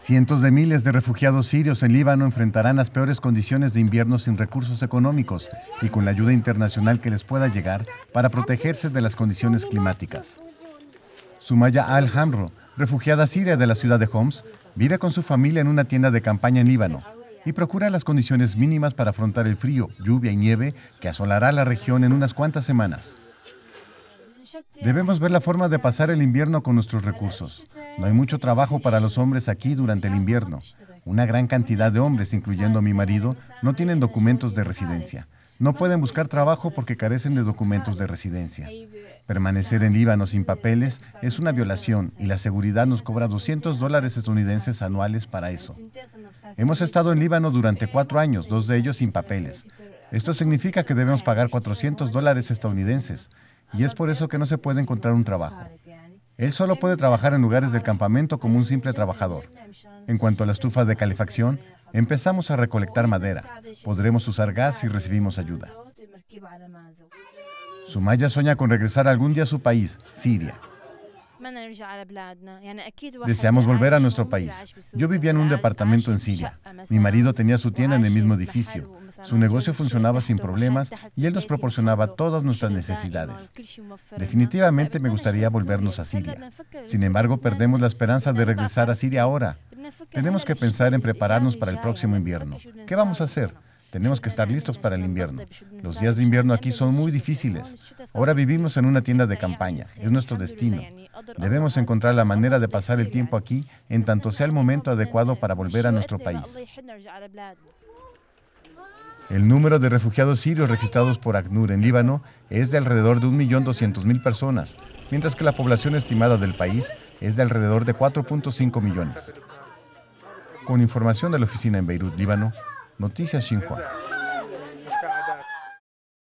Cientos de miles de refugiados sirios en Líbano enfrentarán las peores condiciones de invierno sin recursos económicos y con la ayuda internacional que les pueda llegar para protegerse de las condiciones climáticas. Sumaya al-Hamro, refugiada siria de la ciudad de Homs, vive con su familia en una tienda de campaña en Líbano y procura las condiciones mínimas para afrontar el frío, lluvia y nieve que asolará la región en unas cuantas semanas. Debemos ver la forma de pasar el invierno con nuestros recursos. No hay mucho trabajo para los hombres aquí durante el invierno. Una gran cantidad de hombres, incluyendo a mi marido, no tienen documentos de residencia. No pueden buscar trabajo porque carecen de documentos de residencia. Permanecer en Líbano sin papeles es una violación y la seguridad nos cobra 200 dólares estadounidenses anuales para eso. Hemos estado en Líbano durante cuatro años, dos de ellos sin papeles. Esto significa que debemos pagar 400 dólares estadounidenses y es por eso que no se puede encontrar un trabajo. Él solo puede trabajar en lugares del campamento como un simple trabajador. En cuanto a las estufa de calefacción, empezamos a recolectar madera. Podremos usar gas si recibimos ayuda. Sumaya sueña con regresar algún día a su país, Siria. Deseamos volver a nuestro país. Yo vivía en un departamento en Siria. Mi marido tenía su tienda en el mismo edificio. Su negocio funcionaba sin problemas y él nos proporcionaba todas nuestras necesidades. Definitivamente me gustaría volvernos a Siria. Sin embargo, perdemos la esperanza de regresar a Siria ahora. Tenemos que pensar en prepararnos para el próximo invierno. ¿Qué vamos a hacer? Tenemos que estar listos para el invierno. Los días de invierno aquí son muy difíciles. Ahora vivimos en una tienda de campaña. Es nuestro destino. Debemos encontrar la manera de pasar el tiempo aquí en tanto sea el momento adecuado para volver a nuestro país. El número de refugiados sirios registrados por ACNUR en Líbano es de alrededor de 1.200.000 personas, mientras que la población estimada del país es de alrededor de 4.5 millones. Con información de la oficina en Beirut, Líbano, Noticias Xinhua.